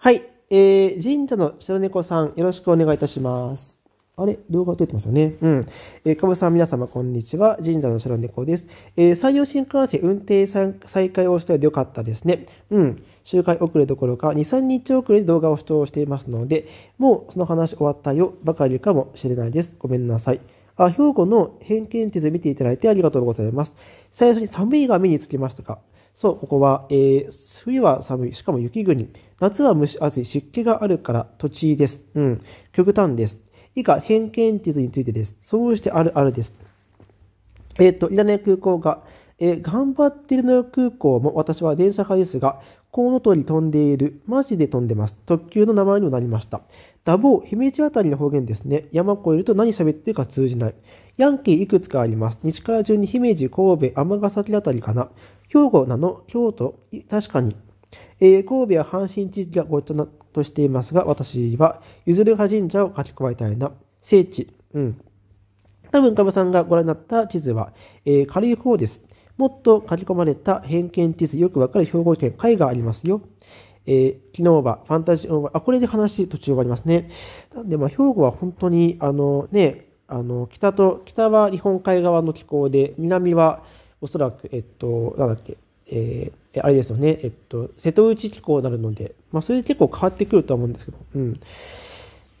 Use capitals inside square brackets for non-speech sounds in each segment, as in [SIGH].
はい。えー、神社の白猫さん、よろしくお願いいたします。あれ動画撮ってますよね。うん。えー、かぶさん、皆様、こんにちは。神社の白猫です。えー、山陽新幹線運転再開をしたようでよかったですね。うん。周回遅れどころか、2、3日遅れで動画を視聴していますので、もうその話終わったよ、ばかりかもしれないです。ごめんなさい。あ、兵庫の偏見地図見ていただいてありがとうございます。最初に寒いが目につきましたかそう、ここは、えー、冬は寒い、しかも雪国。夏は蒸し暑い、湿気があるから土地です。うん、極端です。以下、偏見地図についてです。そうしてあるあるです。えっ、ー、と、イダネ空港が、えー、頑張ってるのよ空港も私は電車派ですが、コウノトリ飛んでいる。マジで飛んでます。特急の名前にもなりました。ダボー、姫路あたりの方言ですね。山越えると何喋ってるか通じない。ヤンキーいくつかあります。西から順に姫路、神戸、尼崎あたりかな。兵庫なの京都確かに。えー、神戸は阪神地域がごちゃとしていますが、私は、ゆずるは神社を書き加えたいな。聖地。うん。多分、かぶさんがご覧になった地図は、えー、軽い方です。もっと書き込まれた偏見地図、よくわかる兵庫県会がありますよ。えー、昨日はファンタジーオーバー、あ、これで話途中終わりますね。なんで、まあ、兵庫は本当に、あのね、あの、北と、北は日本海側の気候で、南はおそらく、えっと、なんだっけ、えー、あれですよね、えっと、瀬戸内気候になるので、まあ、それで結構変わってくるとは思うんですけど、うん。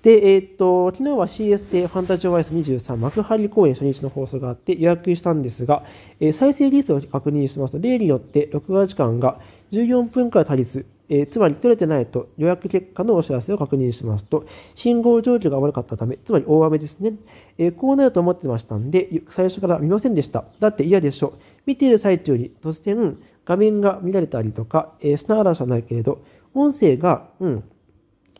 で、えっ、と、昨日は CS でファンタジオワイス2 3幕張公演初日の放送があって予約したんですが、えー、再生リストを確認しますと、例によって録画時間が14分から足りず、えー、つまり取れてないと予約結果のお知らせを確認しますと、信号状況が悪かったため、つまり大雨ですね。えー、こうなると思ってましたんで、最初から見ませんでした。だって嫌でしょ。見ている最中に突然画面が乱れたりとか、えー、砂嵐はないけれど、音声が、うん、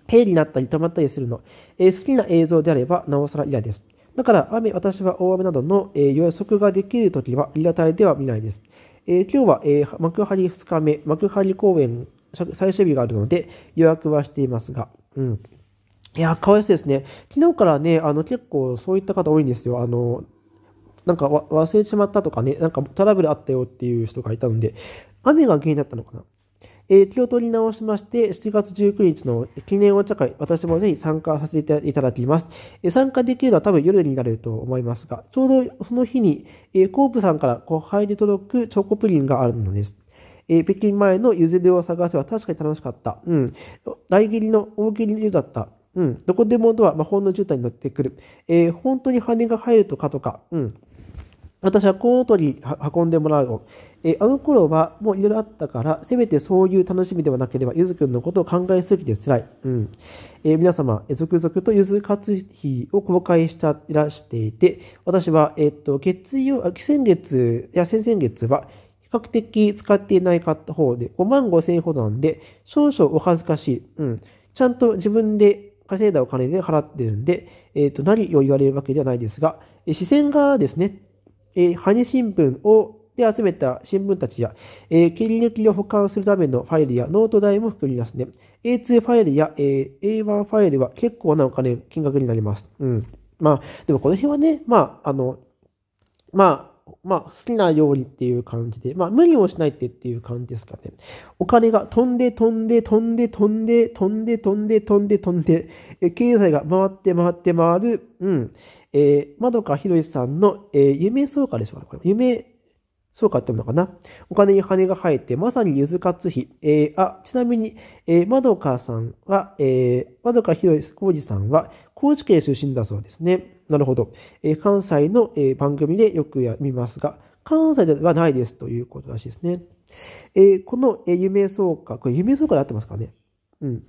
平になったり止まったりするの、えー、好きな映像であればなおさら嫌です。だから雨、私は大雨などの、えー、予測ができるときは、リラタイでは見ないです。えー、今日は、えー、幕張2日目、幕張公演最終日があるので予約はしていますが、うん。いや、かわいそうですね。昨日からね、あの結構そういった方多いんですよ。あのなんか忘れちまったとかね、なんかトラブルあったよっていう人がいたので、雨が原因だったのかな。えー、気を取り直しまして、7月19日の記念お茶会、私もぜひ参加させていただきます。えー、参加できるのは多分夜になると思いますが、ちょうどその日に、えー、コープさんから後輩で届くチョコプリンがあるのです。えー、北京前のゆずでを探せば確かに楽しかった。うん。大切りの大切りの湯だった。うん。どこでもドア、魔法の絨毯に乗ってくる。えー、本当に羽が入るとかとか。うん。私はコートに運んでもらうえあの頃はもういろいろあったから、せめてそういう楽しみではなければ、ゆずくんのことを考えすぎて辛い。うん。え皆様、続々とゆず活費を公開していらしていて、私は、えっ、と、月曜、先月、いや、先々月は、比較的使っていない方で、5万5千円ほどなんで、少々お恥ずかしい。うん。ちゃんと自分で稼いだお金で払ってるんで、えっ、と、何を言われるわけではないですが、視線がですね、えー、羽新聞をで集めた新聞たちや、えー、経歴を保管するためのファイルやノート代も含みますね。A2 ファイルや、えー、A1 ファイルは結構なお金、金額になります。うん。まあ、でもこの辺はね、まあ、あの、まあ、まあ、好きなようにっていう感じで、まあ、無理をしないってっていう感じですかね。お金が飛んで飛んで飛んで飛んで飛んで飛んで飛んで飛んで、え経済が回って回って回る、うん。えー、まどかひろしさんの、えー、夢草加でしょうか、ね、これ。夢草加ってものかなお金に羽が生えて、まさにゆずかつひ。えー、あ、ちなみに、えー、まどかさんは、えー、まどかひろしこうじさんは、高知県出身だそうですね。なるほど。えー、関西の、えー、番組でよくや見ますが、関西ではないですということらしいですね。えー、この、えー、夢草加、これ夢草加で合ってますかねうん。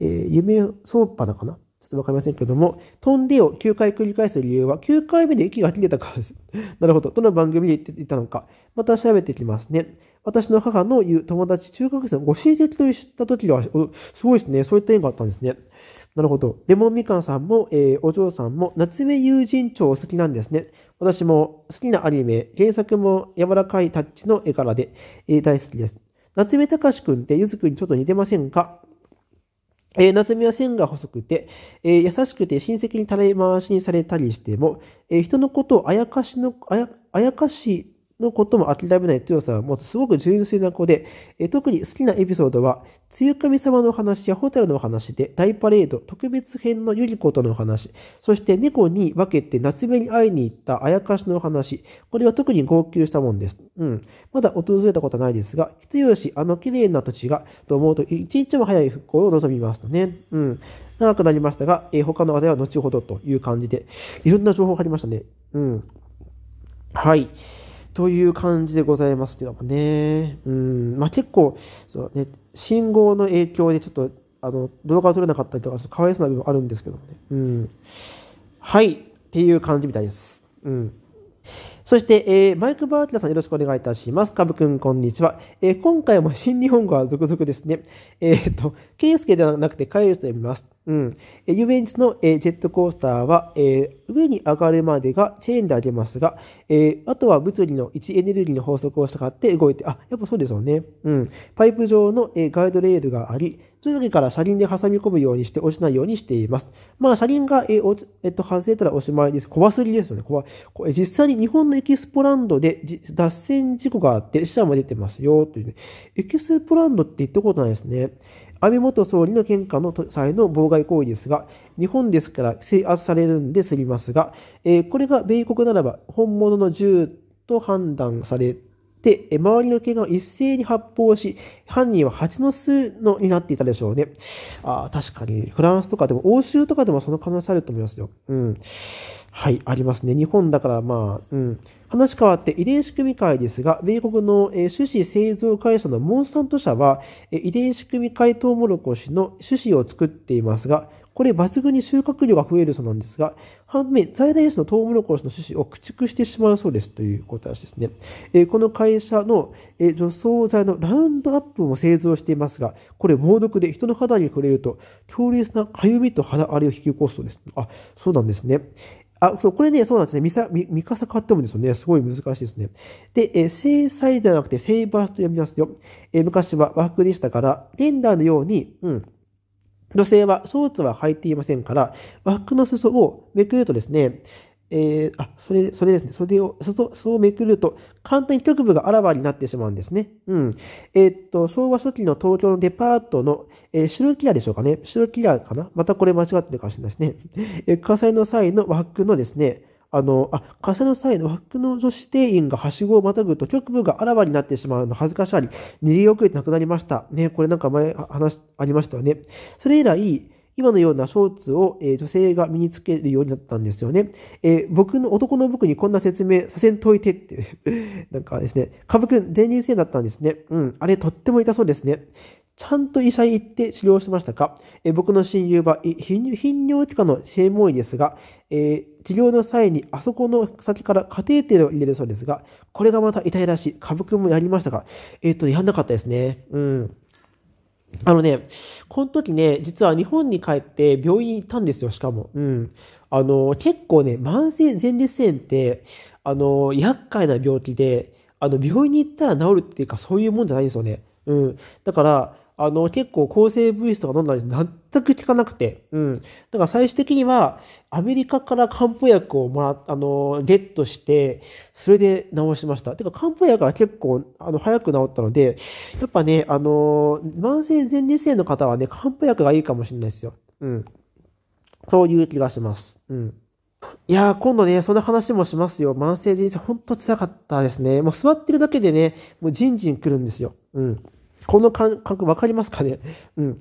えー、夢草花かなとわかりませんけども、飛んでを9回繰り返す理由は、9回目で息が切れたからです。[LAUGHS] なるほど。どの番組で言っていたのか。また調べていきますね。私の母の言う友達、中学生のご親戚と知った時は、すごいですね。そういった縁があったんですね。なるほど。レモンみかんさんも、えー、お嬢さんも、夏目友人帳お好きなんですね。私も好きなアニメ、原作も柔らかいタッチの絵柄で、えー、大好きです。夏目隆くんってゆずくんにちょっと似てませんかえー、なずみは線が細くて、えー、優しくて親戚に垂れ回しにされたりしても、えー、人のことをあやかしの、あや、あやかしのことも諦めない強さを持つすごく純粋な子で、え特に好きなエピソードは、露神様の話やホテルの話で、大パレード、特別編のユリコとの話、そして猫に分けて夏目に会いに行ったあやかしの話、これは特に号泣したもんです。うん。まだ訪れたことはないですが、必要しあの綺麗な土地が、と思うと一日も早い復興を望みますとね。うん。長くなりましたが、えー、他の話題は後ほどという感じで、いろんな情報がありましたね。うん。はい。という感じでございますけどもね。うん、まあ、結構、そうね、信号の影響でちょっと、あの、動画が撮れなかったりとか、かわいそうな部分あるんですけどもね。うん。はい、っていう感じみたいです。うん。そして、えー、マイク・バーティラさんよろしくお願いいたします。かぶくん、こんにちは。えー、今回も新日本語は続々ですね。えー、っと、ケイスケではなくてカイルスと読みます。うん。えー、遊園地の、えー、ジェットコースターは、えー、上に上がるまでがチェーンで上げますが、えー、あとは物理の位置エネルギーの法則を従って動いて、あ、やっぱそうですよね。うん。パイプ状の、えー、ガイドレールがあり、いうわけから車輪で挟み込むようにして落ちないようにしています。まあ、車輪が、ええっと、外れたらおしまいです。小すりですよね。小実際に日本のエキスポランドで脱線事故があって、死者も出てますよ、というね。エキスポランドって言ったことないですね。安倍元総理の喧嘩の際の妨害行為ですが、日本ですから制圧されるんですみますが、えー、これが米国ならば本物の銃と判断され、周りの毛が一斉に発砲し、犯人は蜂の巣のになっていたでしょうね。あ確かに、フランスとかでも、欧州とかでもその可能性あると思いますよ。うん。はい、ありますね。日本だからまあ、うん。話変わって遺伝子組み換えですが、米国の、え種子製造会社のモンスタント社は、え遺伝子組み換えトウモロコシの種子を作っていますが、これ抜群に収穫量が増えるそうなんですが、反面、在来種のトウモロコシの種子を駆逐してしまうそうですということらしいですね。えこの会社の、え除草剤のラウンドアップも製造していますが、これ猛毒で人の肌に触れると強烈な痒みと肌荒れを引き起こすそうです。あ、そうなんですね。あ、そう、これね、そうなんですね。ミサ、ミミカサ買ってもですよね。すごい難しいですね。で、えー、制裁ではなくて、セイバースと読みますよ。えー、昔は和服でしたから、レンダーのように、うん。女性はショーツは履いていませんから、枠の裾をめくるとですね、えー、あ、それ、それですね。袖を、裾、裾をめくると、簡単に局部があらわになってしまうんですね。うん。えー、っと、昭和初期の東京のデパートの、えー、白キラでしょうかね。白キラかなまたこれ間違ってるかもしれないですね。えー、火災の際の枠のですね、あの、あ、風の際の枠の女子定員がはしごをまたぐと局部があらわになってしまうの恥ずかしあり、逃げ遅れてなくなりました。ね、これなんか前話、ありましたよね。それ以来、今のようなショーツを、え女性が身につけるようになったんですよね。えー、僕の、男の僕にこんな説明させんといてっていう [LAUGHS] なんかですね、株くん、全人生だったんですね。うん、あれとっても痛そうですね。ちゃんと医者へ行って治療しましたかえ僕の親友は、頻尿器科の専門医ですが、えー治療の際にあそこの先からカテーテルを入れるそうですが、これがまた痛いらしい。株伎もやりましたが、えっ、ー、と、やんなかったですね。うん。あのね、この時ね、実は日本に帰って病院行ったんですよ、しかも。うん。あの、結構ね、慢性前立腺って、あの、厄介な病気で、あの、病院に行ったら治るっていうか、そういうもんじゃないんですよね。うん。だから、あの、結構抗生物質とか飲んだり、全く効かなくて、うん。だから最終的には、アメリカから漢方薬をもら、あの、ゲットして、それで治しました。てか、漢方薬は結構、あの、早く治ったので、やっぱね、あの、慢性前立腺の方はね、漢方薬がいいかもしれないですよ。うん。そういう気がします。うん。いやー、今度ね、そんな話もしますよ。慢性立腺、ほんと辛かったですね。もう座ってるだけでね、もうじんじん来るんですよ。うん。この感覚分かりますかねうん。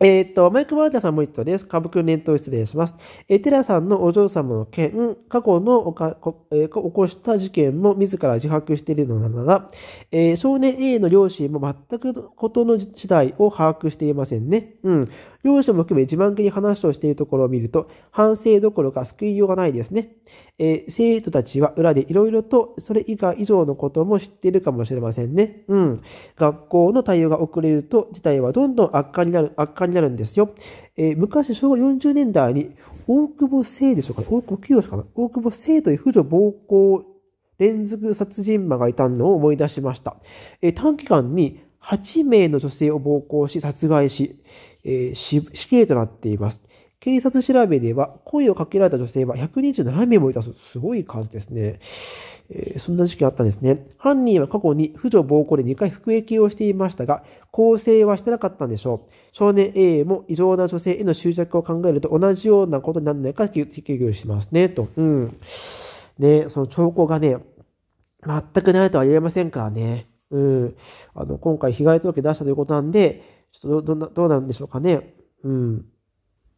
えっ、と、マイク・マーダャさんも一たです。株君念頭失礼します。えテラさんのお嬢様の件、過去のおかこ、えー、起こした事件も自ら自白しているのなら、えー、少年 A の両親も全く事の事態を把握していませんね。うん。両親も含め自慢げに話をしているところを見ると、反省どころか救いようがないですね。えー、生徒たちは裏でいろいろとそれ以下以上のことも知っているかもしれませんね。うん。学校の対応が遅れると、事態はどんどん悪化になる、悪化家になるんですよ。えー、昔、昭和40年代に、大久保聖でしょうか、大久保清かな大久保聖という婦女暴行連続殺人魔がいたのを思い出しました。えー、短期間に8名の女性を暴行し、殺害し、えー、死刑となっています。警察調べでは、声をかけられた女性は127名もいたす。すごい数ですね。えー、そんな事件あったんですね。犯人は過去に婦女暴行で2回服役をしていましたが、更生はしてなかったんでしょう。少年 A も異常な女性への執着を考えると同じようなことにならないか結局しますね、と。うん。ね、その兆候がね、全くないとは言えませんからね。うん。あの、今回被害届出したということなんで、ちょっとど、どんな、どうなんでしょうかね。うん。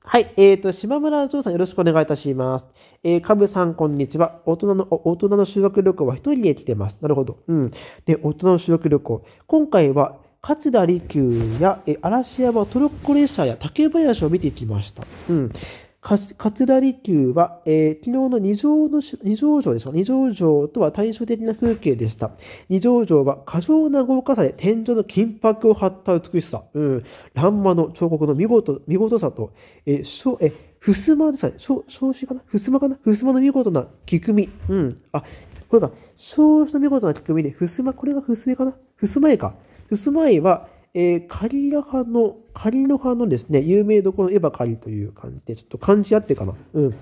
はい。えっ、ー、と、島村長さんよろしくお願いいたします。えー、かぶさんこんにちは。大人の、大人の修学旅行は一人で来てます。なるほど。うん。で、大人の修学旅行。今回は、桂離宮や、え嵐山、トロッコ列車や竹林を見てきました。うん。桂離宮は、えー、昨日の二条の二条城でしょ二条城とは対照的な風景でした。二条城は過剰な豪華さで天井の金箔を張った美しさ、うん、欄間の彫刻の見事見事さと、えー、しょえ襖でさえ、しょ、少子かな襖かな襖の見事な木組み。うん。あ、これが、少子の見事な木組みで、襖、これが襖かな襖絵か。襖絵は、えー、カリラ派の、カリノ派のですね、有名どころのエヴァカリという感じで、ちょっと漢字あってかな。うん。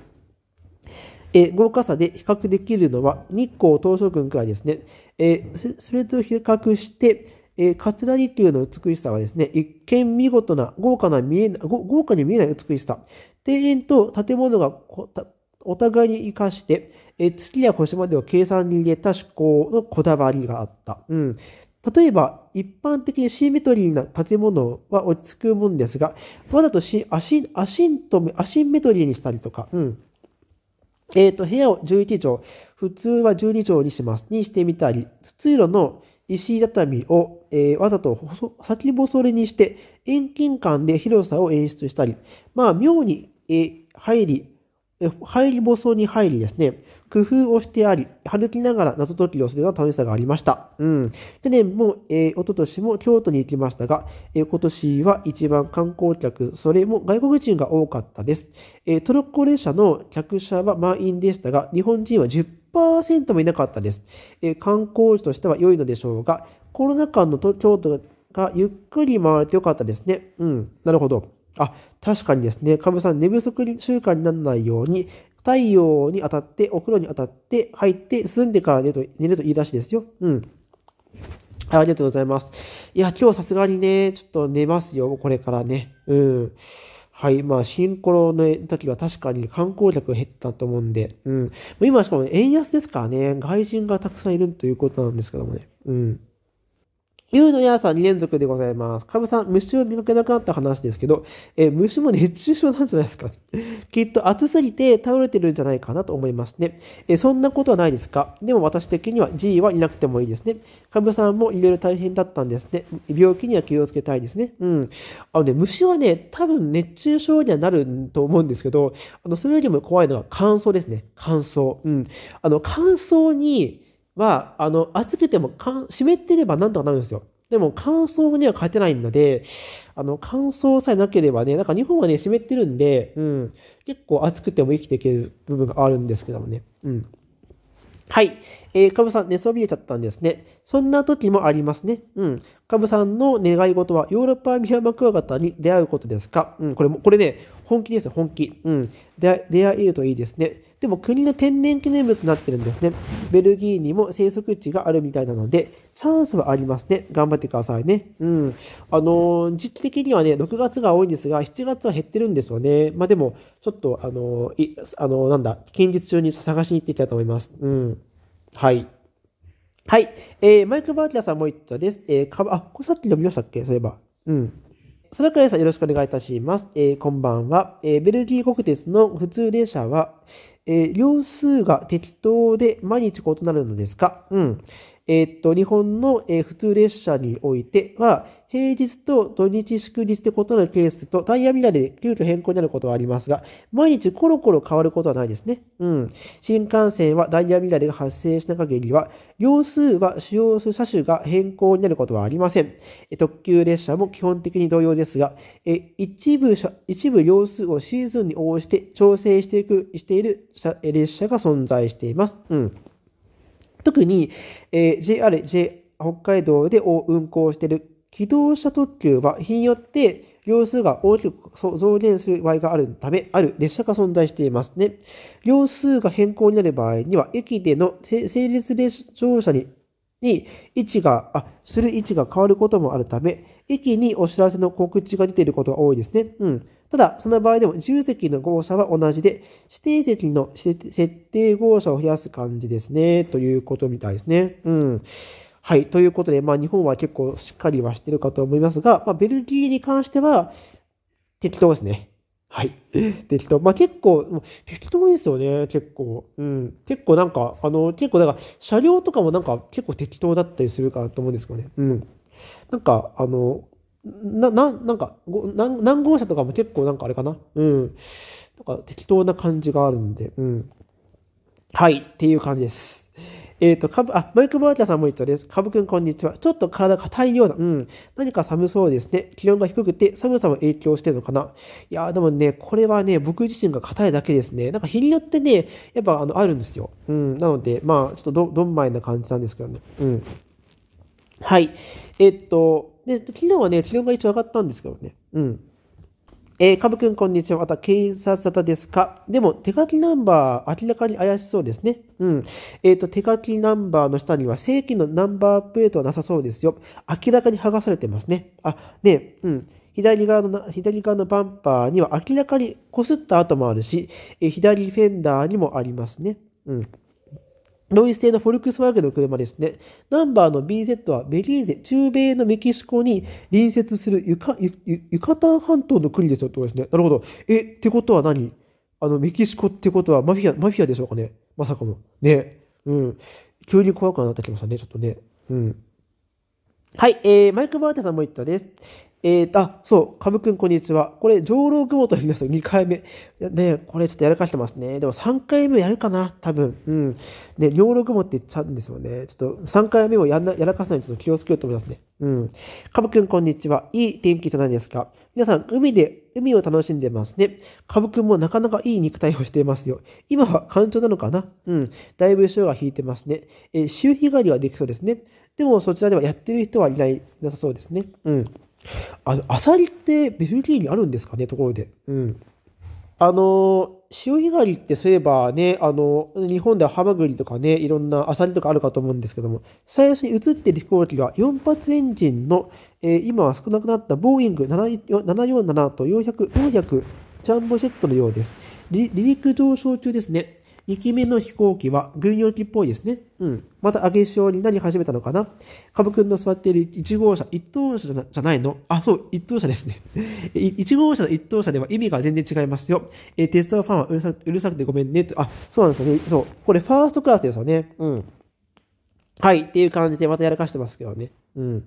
えー、豪華さで比較できるのは日光東照宮くらいですね。えー、それと比較して、えー、桂離宮の美しさはですね、一見見事な、豪華な見えな、豪華に見えない美しさ。庭園と建物がお互いに生かして、え月や星までを計算に入れた思考のこだわりがあった。うん。例えば、一般的にシーメトリーな建物は落ち着くもんですが、わざとシアシン、アシンと、アシンメトリーにしたりとか、うん。えっ、ー、と、部屋を11畳、普通は12畳にします、にしてみたり、通路の石畳を、えー、わざと先細りにして、遠近感で広さを演出したり、まあ、妙に、えー、入り、入りぼそに入りですね、工夫をしてあり、歩きながら謎解きをするような楽しさがありました。うん。でね、もう、えー、一昨年も京都に行きましたが、えー、今年は一番観光客、それも外国人が多かったです。えー、トコ列車の客車は満員でしたが、日本人は10%もいなかったです。えー、観光地としては良いのでしょうが、コロナ禍の京都がゆっくり回れてよかったですね。うん。なるほど。あ、確かにですね、神さん、寝不足習慣にならないように、太陽に当たって、お風呂に当たって、入って、住んでから寝ると寝るといいらしいですよ。うん。はい、ありがとうございます。いや、今日さすがにね、ちょっと寝ますよ、これからね。うん。はい。まあ、シンコロの時は確かに観光客が減ったと思うんで、うん。今しかも円安ですからね、外人がたくさんいるということなんですけどもね。うん。ゆうのやーさん2連続でございます。かぶさん、虫を見かけなくなった話ですけど、え虫も熱中症なんじゃないですか。[LAUGHS] きっと暑すぎて倒れてるんじゃないかなと思いますね。えそんなことはないですかでも私的には G はいなくてもいいですね。かぶさんもいろいろ大変だったんですね。病気には気をつけたいですね。うん。あのね、虫はね、多分熱中症にはなると思うんですけど、あの、それよりも怖いのは乾燥ですね。乾燥。うん。あの、乾燥に、は、あの、暑くても湿ってればなんとかなるんですよ。でも乾燥には勝てないので、あの、乾燥さえなければね、なんか日本はね、湿ってるんで、うん、結構暑くても生きていける部分があるんですけどもね、うん。はい。えー、カブさん、寝そびれちゃったんですね。そんな時もありますね。うん。カブさんの願い事は、ヨーロッパミヤマクワガタに出会うことですかうん、これも、これね、本気ですよ、本気。うん。出会えるといいですね。でも国の天然記念物になってるんですね。ベルギーにも生息地があるみたいなので、チャンスはありますね。頑張ってくださいね。うん。あのー、時期的にはね、6月が多いんですが、7月は減ってるんですよね。まあでも、ちょっと、あのー、い、あのー、なんだ、近日中に探しに行っていきたいと思います。うん。はい。はい。えー、マイク・バーティアさんも言ったです。えー、かば、あ、これさっき読みましたっけそういえば。うん。空倉さんよろしくお願いいたします。えー、こんばんは。えー、ベルギー国鉄の普通列車は、えー、量数が適当で毎日異なるのですかうん。えー、っと、日本の、えー、普通列車においては、平日と土日祝日で異なるケースと、タイヤラーで急遽変更になることはありますが、毎日コロコロ変わることはないですね。うん。新幹線はダイヤミラーが発生した限りは、両数は使用する車種が変更になることはありません。特急列車も基本的に同様ですが、一部車、一部両数をシーズンに応じて調整していく、している列車が存在しています。うん。特に、えー、JR、J、北海道で運行している起動した特急は日によって両数が大きく増減する場合があるため、ある列車が存在していますね。両数が変更になる場合には、駅での整列列乗車にに位置が、あ、する位置が変わることもあるため、駅にお知らせの告知が出ていることが多いですね。うん。ただ、その場合でも重席の号車は同じで、指定席の設定号車を増やす感じですね。ということみたいですね。うん。はい。ということで、まあ、日本は結構しっかりはしてるかと思いますが、まあ、ベルギーに関しては、適当ですね。はい。[LAUGHS] 適当。まあ、結構、適当ですよね、結構。うん。結構なんか、あの、結構だから、車両とかもなんか結構適当だったりするかなと思うんですけどね。うん。なんか、あの、な、な、なんか、ん何号車とかも結構なんかあれかな。うん。なんか適当な感じがあるんで、うん。はい。っていう感じです。えっ、ー、と、かぶ、あ、マイク・バーチャさんも一緒です。かぶくん、こんにちは。ちょっと体硬いような、うん。何か寒そうですね。気温が低くて、寒さも影響してるのかな。いやでもね、これはね、僕自身が硬いだけですね。なんか日によってね、やっぱ、あの、あるんですよ。うん。なので、まあ、ちょっとど、どんまいな感じなんですけどね。うん。はい。えっ、ー、と、で、昨日はね、気温が一応上がったんですけどね。うん。えー、かぶ君、こんにちは。また、警察沙汰ですかでも、手書きナンバー、明らかに怪しそうですね。うん。えっ、ー、と、手書きナンバーの下には、正規のナンバープレートはなさそうですよ。明らかに剥がされてますね。あ、ねうん。左側の、左側のバンパーには明らかに擦った跡もあるし、えー、左フェンダーにもありますね。うん。ロイス製のフォルクスワーゲンの車ですね。ナンバーの BZ はベリーゼ、中米のメキシコに隣接するユカユカタン半島の国ですよってことですね。なるほど。え、ってことは何あの、メキシコってことはマフィア、マフィアでしょうかね。まさかの。ね。うん。急に怖くなってきましたね、ちょっとね。うん。はい、えー、マイク・バーテさんも言ったです。えーと、あ、そう、かぶくんこんにちは。これ、上楼雲とますよ、2回目。ね、これちょっとやらかしてますね。でも3回目やるかな、多分。うん。ね、上楼雲って言っちゃうんですよね。ちょっと3回目もやなやらかさないょっに気をつけようと思いますね。うん。かぶくんこんにちは。いい天気じゃないですか。皆さん、海で、海を楽しんでますね。かぶくんもなかなかいい肉体をしていますよ。今は干潮なのかなうん。だいぶ潮が引いてますね。えー、潮干狩りはできそうですね。でも、そちらではやってる人はいない、なさそうですね。うん。あの、アサリってベルギーにあるんですかね、ところで。うん。あの、潮干狩りってそういえばね、あの、日本ではハマグリとかね、いろんなアサリとかあるかと思うんですけども、最初に映ってる飛行機が4発エンジンの、えー、今は少なくなったボーイング747と400、400ジャンボジェットのようです。離陸上昇中ですね。期目の飛行機は軍用機っぽいですね。うん。また揚げ潮になり始めたのかな株くんの座っている1号車、1等車じゃないのあ、そう、1等車ですね。1号車の1等車では意味が全然違いますよ。えー、テストファンはうるさうるさくてごめんねって。あ、そうなんですね。そう。これファーストクラスですよね。うん。はい。っていう感じでまたやらかしてますけどね。うん。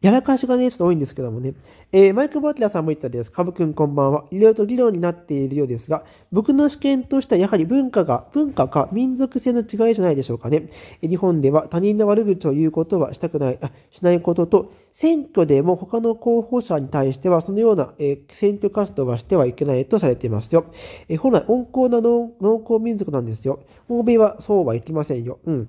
やらかしがね、ちょっと多いんですけどもね。えー、マイク・バテラさんも言ったです。カブ君こんばんは。いろいろと議論になっているようですが、僕の主権としてはやはり文化が、文化か民族性の違いじゃないでしょうかね。日本では他人の悪口を言うことはしたくない、あしないことと、選挙でも他の候補者に対してはそのような、えー、選挙活動はしてはいけないとされていますよ。えー、本来温厚な農耕民族なんですよ。欧米はそうはいきませんよ。うん。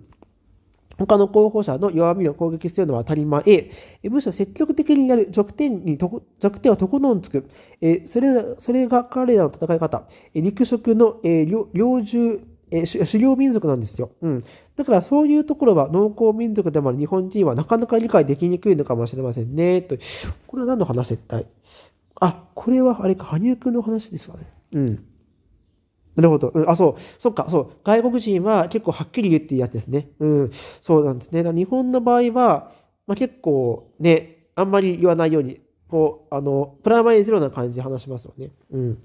他の候補者の弱みを攻撃するのは当たり前。むしろ積極的になる弱点にとこ、弱点はとこのんつく。えそれ、それが彼らの戦い方。え肉食の、えー、猟銃、えー、狩猟民族なんですよ。うん。だからそういうところは農耕民族でもある日本人はなかなか理解できにくいのかもしれませんね。と。これは何の話絶対あ、これはあれか、羽生くんの話ですかね。うん。なるほど。うん、あ、そう。そっか、そう。外国人は結構はっきり言っていいやつですね。うん。そうなんですね。だ日本の場合は、まあ、結構ね、あんまり言わないように、こう、あの、プラマイゼロな感じで話しますよね。うん。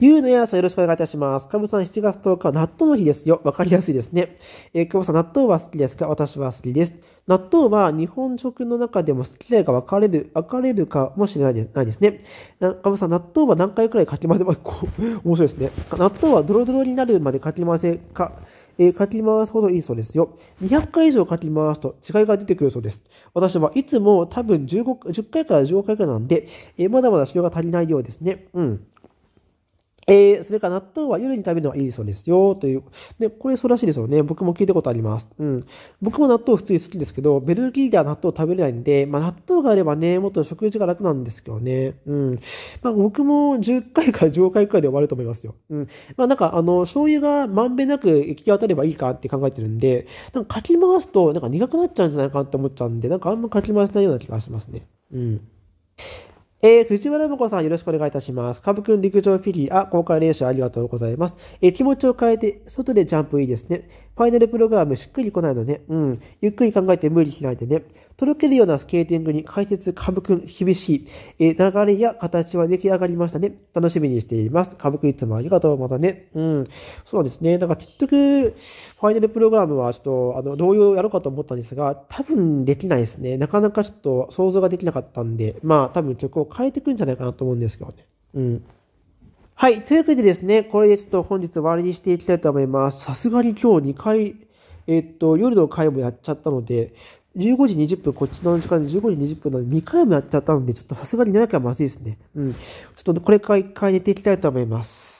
ゆうのやさんよろしくお願いいたします。かぶさん7月10日は納豆の日ですよ。わかりやすいですね。えー、久さん納豆は好きですか私は好きです。納豆は日本食の中でも好き嫌いが分かれる、分かれるかもしれないですないですね。かぶさん納豆は何回くらいかき混ぜます [LAUGHS] 面白いですね。納豆はドロドロになるまでかき混ぜか、えー、かき回すほどいいそうですよ。200回以上かき回すと違いが出てくるそうです。私はいつも多分15 10回から15回くらいなんで、えー、まだまだ修行が足りないようですね。うん。えー、それから納豆は夜に食べるのはいいそうですよ、という。で、これそうらしいですよね。僕も聞いたことあります。うん。僕も納豆普通に好きですけど、ベルギーでは納豆食べれないんで、まあ納豆があればね、もっと食事が楽なんですけどね。うん。まあ僕も10回から15回くらいで終わると思いますよ。うん。まあなんかあの、醤油がまんべんなく行き渡ればいいかって考えてるんで、なんかかき回すとなんか苦くなっちゃうんじゃないかなって思っちゃうんで、なんかあんまかき回せないような気がしますね。うん。えー、藤原も子さんよろしくお願いいたします。株君くん陸上フィギュア、公開練習ありがとうございます。えー、気持ちを変えて、外でジャンプいいですね。ファイナルプログラムしっくりこないのね。うん。ゆっくり考えて無理しないでね。とろけるようなスケーティングに解説、カブくん、厳しい。えー、流れや形は出来上がりましたね。楽しみにしています。カブくんいつもありがとう。またね。うん。そうですね。だから結局、ファイナルプログラムはちょっと、あの、同様やろうかと思ったんですが、多分できないですね。なかなかちょっと想像ができなかったんで、まあ多分曲を変えていくんじゃないかなと思うんですけどね。うん。はい。というわけでですね、これでちょっと本日終わりにしていきたいと思います。さすがに今日2回、えっと、夜の回もやっちゃったので、15時20分、こっちの時間で15時20分なので、2回もやっちゃったので、ちょっとさすがに7回はまずいですね。うん。ちょっとこれから1回寝ていきたいと思います。